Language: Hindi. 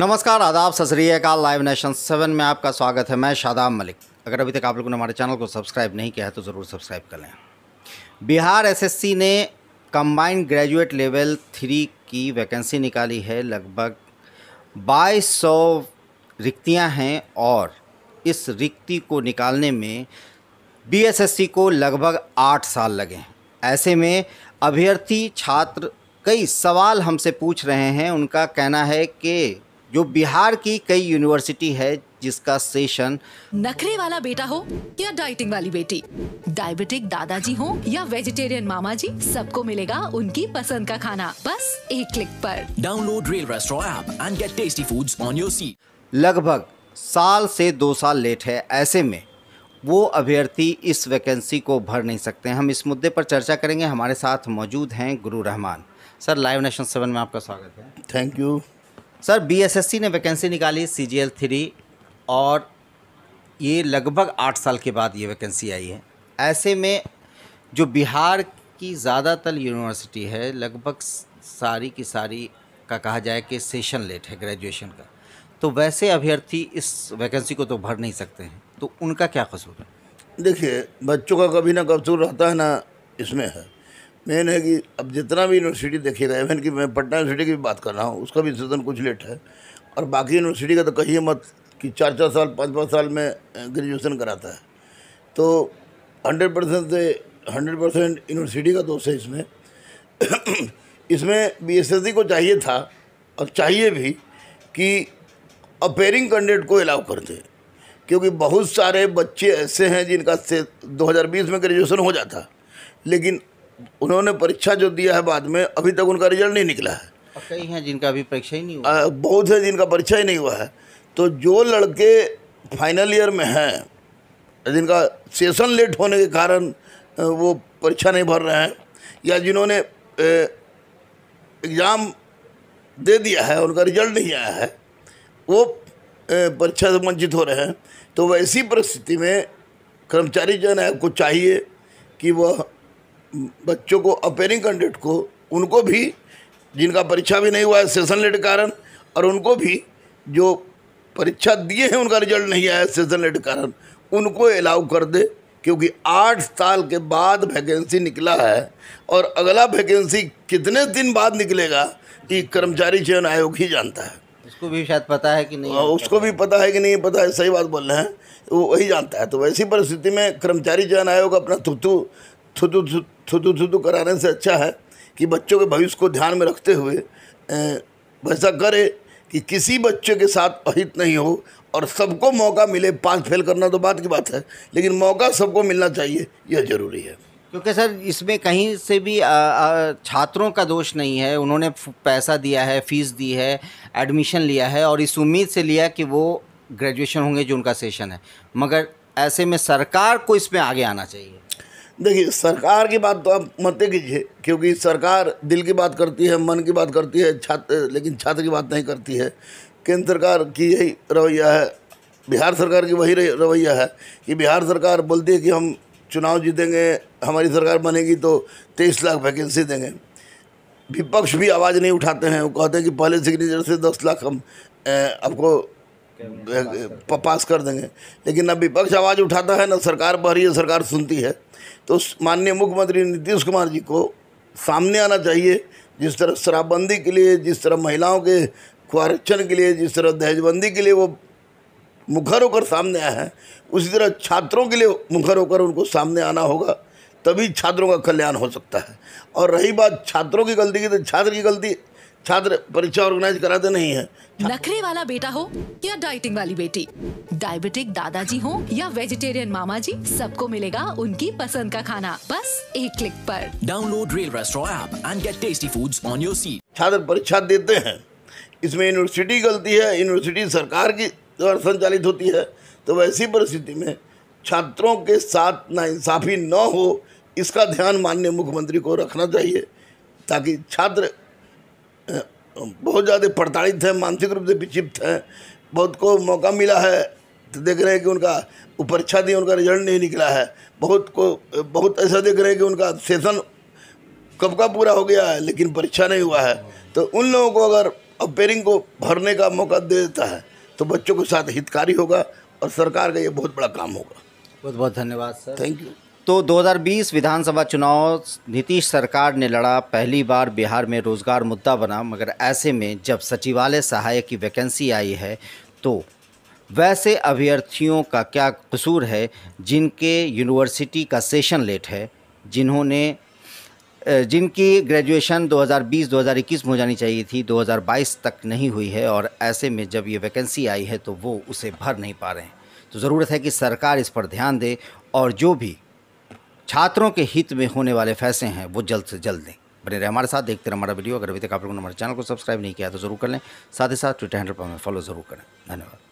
नमस्कार आदाब सत श्रीकाल लाइव नेशन सेवन में आपका स्वागत है मैं शादाब मलिक अगर अभी तक आप लोगों ने हमारे चैनल को सब्सक्राइब नहीं किया है तो ज़रूर सब्सक्राइब कर लें बिहार एसएससी ने कंबाइंड ग्रेजुएट लेवल थ्री की वैकेंसी निकाली है लगभग बाईस सौ रिक्तियाँ हैं और इस रिक्ति को निकालने में बी को लगभग आठ साल लगे ऐसे में अभ्यर्थी छात्र कई सवाल हमसे पूछ रहे हैं उनका कहना है कि जो बिहार की कई यूनिवर्सिटी है जिसका सेशन नखरे वाला बेटा हो या डाइटिंग वाली बेटी डायबिटिक दादाजी हो या वेजिटेरियन मामा जी सबको मिलेगा उनकी पसंद का खाना बस एक क्लिक पर download rail restaurant app and get tasty foods on your seat लगभग साल से दो साल लेट है ऐसे में वो अभ्यर्थी इस वैकेंसी को भर नहीं सकते हम इस मुद्दे पर चर्चा करेंगे हमारे साथ मौजूद हैं Guru Rahman sir live nation seven में आपका स्वागत है थैंक यू सर बीएसएससी ने वैकेंसी निकाली सी जी एल थ्री और ये लगभग आठ साल के बाद ये वैकेंसी आई है ऐसे में जो बिहार की ज़्यादातर यूनिवर्सिटी है लगभग सारी की सारी का कहा जाए कि सेशन लेट है ग्रेजुएशन का तो वैसे अभ्यर्थी इस वैकेंसी को तो भर नहीं सकते हैं तो उनका क्या कसूर है देखिए बच्चों का कभी ना कसूर रहता है ना इसमें है मेन है कि अब जितना भी यूनिवर्सिटी देखिएगा इवन कि मैं पटना यूनिवर्सिटी की भी बात कर रहा हूँ उसका भी सेशन कुछ लेट है और बाकी यूनिवर्सिटी का तो कहिए मत कि चार चार साल पाँच पाँच साल में ग्रेजुएसन कराता है तो हंड्रेड परसेंट से हंड्रेड परसेंट यूनिवर्सिटी का दोष है इसमें इसमें बी को चाहिए था और चाहिए भी कि अपेयरिंग कैंडिडेट को अलाउ कर दें क्योंकि बहुत सारे बच्चे ऐसे हैं जिनका से 2020 में ग्रेजुएसन हो जाता लेकिन उन्होंने परीक्षा जो दिया है बाद में अभी तक उनका रिजल्ट नहीं निकला है कई हैं जिनका अभी परीक्षा ही नहीं हुआ बहुत है जिनका परीक्षा ही नहीं हुआ है तो जो लड़के फाइनल ईयर में हैं जिनका सेशन लेट होने के कारण वो परीक्षा नहीं भर रहे हैं या जिन्होंने एग्ज़ाम दे दिया है उनका रिजल्ट नहीं आया है वो परीक्षा से वंचित हो रहे हैं तो वैसी परिस्थिति में कर्मचारी जन है को चाहिए कि वह बच्चों को अपेयरिंग कैंडिडेट को उनको भी जिनका परीक्षा भी नहीं हुआ है सेशन लेट के कारण और उनको भी जो परीक्षा दिए हैं उनका रिजल्ट नहीं आया सेशन लेट के कारण उनको अलाउ कर दे क्योंकि आठ साल के बाद वैकेंसी निकला है और अगला वैकेंसी कितने दिन बाद निकलेगा कि कर्मचारी चयन आयोग ही जानता है उसको भी शायद पता है कि नहीं हाँ, उसको भी पता है कि नहीं पता है सही बात बोल रहे हैं वो वही जानता है तो वैसी परिस्थिति में कर्मचारी चयन आयोग अपना थुतु थुतु थुदू थुदू कराने से अच्छा है कि बच्चों के भविष्य को ध्यान में रखते हुए वैसा करे कि किसी बच्चे के साथ अहित नहीं हो और सबको मौका मिले पास फेल करना तो बात की बात है लेकिन मौका सबको मिलना चाहिए यह जरूरी है क्योंकि सर इसमें कहीं से भी छात्रों का दोष नहीं है उन्होंने पैसा दिया है फीस दी है एडमिशन लिया है और इस उम्मीद से लिया कि वो ग्रेजुएशन होंगे जो उनका सेशन है मगर ऐसे में सरकार को इसमें आगे आना चाहिए देखिए सरकार की बात तो आप मत कीजिए क्योंकि सरकार दिल की बात करती है मन की बात करती है छात्र लेकिन छात्र की बात नहीं करती है केंद्र सरकार की यही रवैया है बिहार सरकार की वही रवैया है कि बिहार सरकार बोलती है कि हम चुनाव जीतेंगे हमारी सरकार बनेगी तो तेईस लाख वैकेंसी देंगे विपक्ष भी आवाज़ नहीं उठाते हैं वो कहते हैं कि पहले सिग्नेचर से दस लाख हम आपको पास कर देंगे लेकिन ना विपक्ष आवाज़ उठाता है ना सरकार बहरी है सरकार सुनती है तो माननीय मुख्यमंत्री नीतीश कुमार जी को सामने आना चाहिए जिस तरह शराबबंदी के लिए जिस तरह महिलाओं के को आरक्षण के लिए जिस तरह दहेजबंदी के लिए वो मुखर होकर सामने आए हैं उसी तरह छात्रों के लिए मुखर होकर उनको सामने आना होगा तभी छात्रों का कल्याण हो सकता है और रही बात छात्रों की गलती की तो छात्र की गलती छात्र परीक्षा ऑर्गेनाइज कराते नहीं है नखरे वाला बेटा हो या डाइटिंग वाली बेटी डायबिटिक दादाजी हो या वेजिटेरियन मामा जी सबको मिलेगा उनकी पसंद का खाना बस एक क्लिक पर download rail restaurant app and get tasty foods on your seat छात्र परीक्षा देते हैं इसमें यूनिवर्सिटी गलती है यूनिवर्सिटी सरकार की द्वारा संचालित होती है तो वैसी परिस्थिति में छात्रों के साथ नाइंसाफ़ी न हो इसका ध्यान माननीय मुख्यमंत्री को रखना चाहिए ताकि छात्र बहुत ज़्यादा प्रताड़ित हैं मानसिक रूप से विक्षिप्त हैं बहुत को मौका मिला है तो देख रहे हैं कि उनका परीक्षा दी उनका रिजल्ट नहीं निकला है बहुत को बहुत ऐसा देख रहे हैं कि उनका सेशन कब का पूरा हो गया है लेकिन परीक्षा नहीं हुआ है तो उन लोगों को अगर अपेयरिंग को भरने का मौका दे देता है तो बच्चों के साथ हितकारी होगा और सरकार का ये बहुत बड़ा काम होगा बहुत बहुत धन्यवाद सर थैंक यू तो 2020 विधानसभा चुनाव नीतीश सरकार ने लड़ा पहली बार बिहार में रोजगार मुद्दा बना मगर ऐसे में जब सचिवालय सहायक की वैकेंसी आई है तो वैसे अभ्यर्थियों का क्या कसूर है जिनके यूनिवर्सिटी का सेशन लेट है जिन्होंने जिनकी ग्रेजुएशन 2020-2021 में हो जानी चाहिए थी 2022 तक नहीं हुई है और ऐसे में जब ये वैकेंसी आई है तो वो उसे भर नहीं पा रहे हैं तो ज़रूरत है कि सरकार इस पर ध्यान दे और जो भी छात्रों के हित में होने वाले फैसले हैं वो जल्द से जल्द दें बने रहे हमारे साथ देखते रहे हमारा वीडियो अगर अभी तक आप लोगों ने हमारे चैनल को सब्सक्राइब नहीं किया तो जरूर कर लें साथ ही साथ ट्विटर हैंडल पर हमें फॉलो जरूर करें धन्यवाद